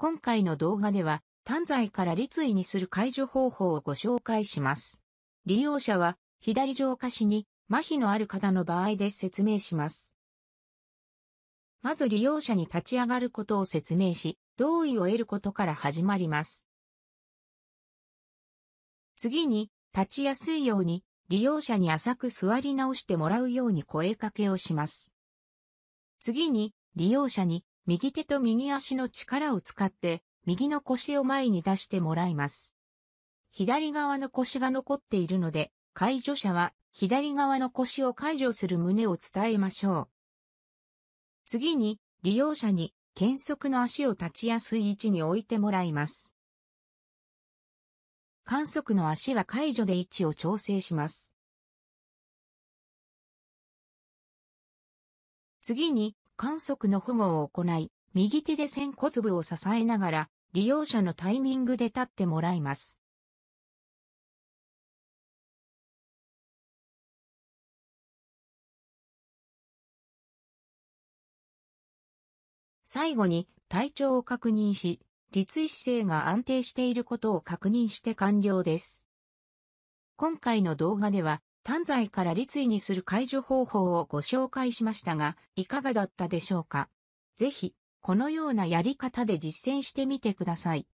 今回の動画では、短剤から立位にする解除方法をご紹介します。利用者は、左上下肢に麻痺のある方の場合で説明します。まず利用者に立ち上がることを説明し、同意を得ることから始まります。次に、立ちやすいように、利用者に浅く座り直してもらうように声かけをします。次に、利用者に右手と右足の力を使って、右の腰を前に出してもらいます。左側の腰が残っているので、介助者は左側の腰を解除する旨を伝えましょう。次に、利用者に、剣測の足を立ちやすい位置に置いてもらいます。観測の足は解除で位置を調整します。次に、観測の保護を行い、右手で仙骨部を支えながら、利用者のタイミングで立ってもらいます。最後に体調を確認し、立位姿勢が安定していることを確認して完了です。今回の動画では短剤から立位にする解除方法をご紹介しましたが、いかがだったでしょうかぜひ、このようなやり方で実践してみてください。